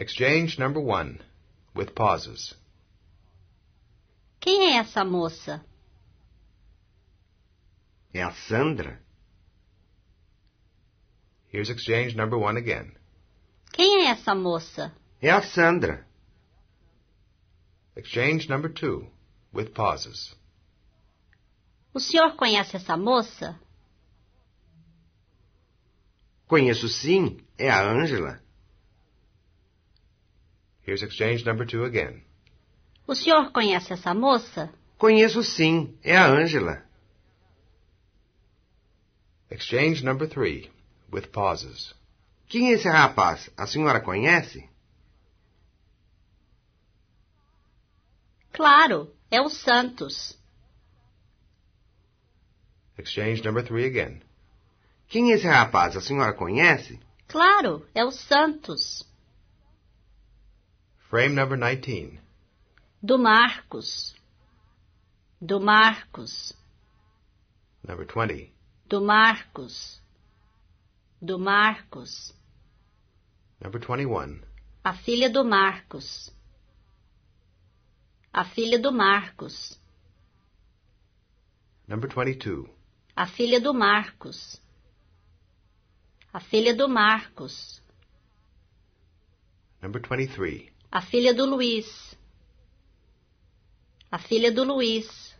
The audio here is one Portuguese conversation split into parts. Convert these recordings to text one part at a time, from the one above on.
Exchange number one, with pauses. Quem é essa moça? É a Sandra. Here's exchange number one again. Quem é essa moça? É a Sandra. Exchange number two, with pauses. O senhor conhece essa moça? Conheço sim, é a Ângela. Here's exchange number two again. O senhor conhece essa moça? Conheço sim. É a Angela. Exchange number three, with pauses. Quem é esse rapaz? A senhora conhece? Claro, é o Santos. Exchange number three again. Quem é esse rapaz? A senhora conhece? Claro, é o Santos. Frame number 19. Do Marcos. Do Marcos. Number 20. Do Marcos. Do Marcos. Number 21. A filha do Marcos. A filha do Marcos. Number 22. A filha do Marcos. A filha do Marcos. Number 23. A filha do Luiz. A filha do Luiz.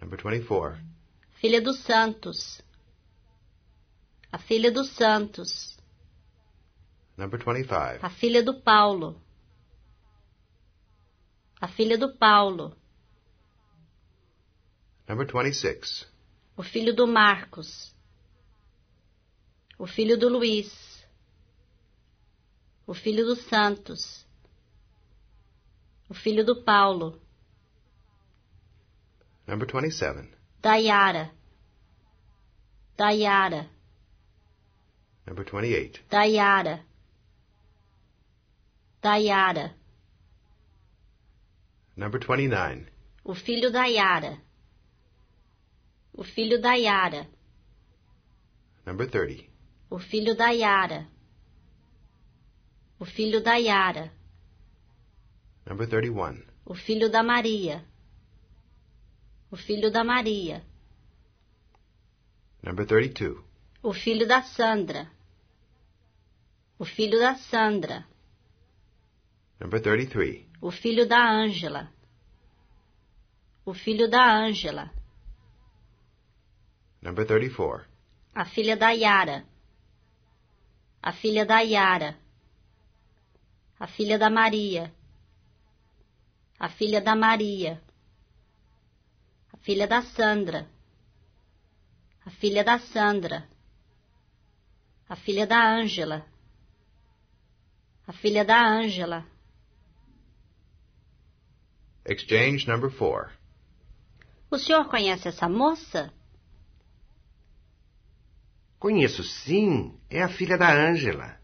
Number 24. Filha dos Santos. A filha dos Santos. Number 25. A filha do Paulo. A filha do Paulo. Number 26. O filho do Marcos. O filho do Luiz o filho do Santos, o filho do Paulo. Number 27. Dayara. Dayara. Number 28. Dayara. Dayara. Number 29. O filho da Yara. O filho da Yara. Number 30. O filho da Yara. O filho da Yara. Number 31. O filho da Maria. O filho da Maria. Number 32. O filho da Sandra. O filho da Sandra. Number 33. O filho da Ângela. O filho da Ângela. Number 34. A filha da Yara. A filha da Yara a filha da Maria, a filha da Maria, a filha da Sandra, a filha da Sandra, a filha da Ângela, a filha da Ângela. Exchange number four. O senhor conhece essa moça? Conheço sim, é a filha da Ângela.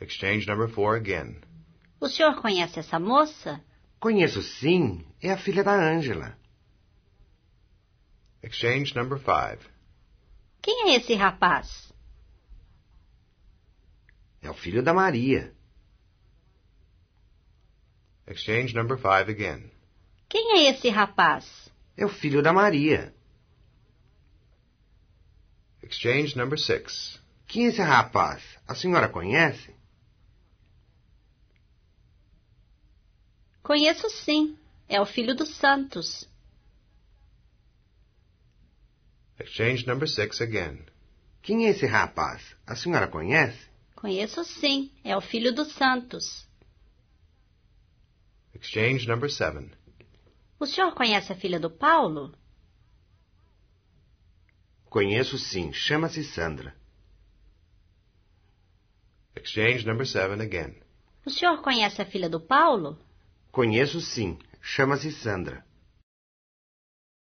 Exchange number four again. O senhor conhece essa moça? Conheço sim. É a filha da Ângela. Exchange number five. Quem é esse rapaz? É o filho da Maria. Exchange number five again. Quem é esse rapaz? É o filho da Maria. Exchange number six. Quem é esse rapaz? A senhora conhece? Conheço sim, é o filho do Santos. Exchange number six again. Quem é esse rapaz? A senhora conhece? Conheço sim, é o filho do Santos. Exchange number seven. O senhor conhece a filha do Paulo? Conheço sim, chama-se Sandra. Exchange number seven again. O senhor conhece a filha do Paulo? Conheço sim. Chama-se Sandra.